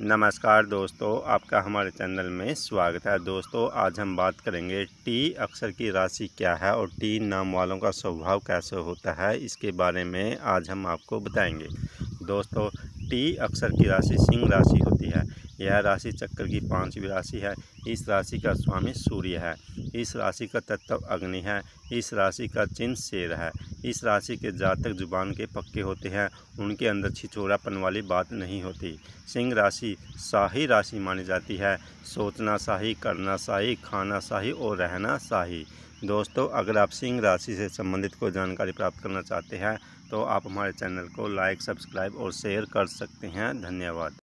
नमस्कार दोस्तों आपका हमारे चैनल में स्वागत है दोस्तों आज हम बात करेंगे टी अक्षर की राशि क्या है और टी नाम वालों का स्वभाव कैसे होता है इसके बारे में आज हम आपको बताएंगे दोस्तों टी अक्षर की राशि सिंह राशि होती है यह राशि चक्र की पांचवी राशि है इस राशि का स्वामी सूर्य है इस राशि का तत्व अग्नि है इस राशि का चिन्ह शेर है इस राशि के जातक जुबान के पक्के होते हैं उनके अंदर छिछोरापन वाली बात नहीं होती सिंह राशि शाही राशि मानी जाती है सोचना शाही करना शाही खाना शाही और रहना शाही दोस्तों अगर आप सिंह राशि से संबंधित कोई जानकारी प्राप्त करना चाहते हैं तो आप हमारे चैनल को लाइक सब्सक्राइब और शेयर कर सकते हैं धन्यवाद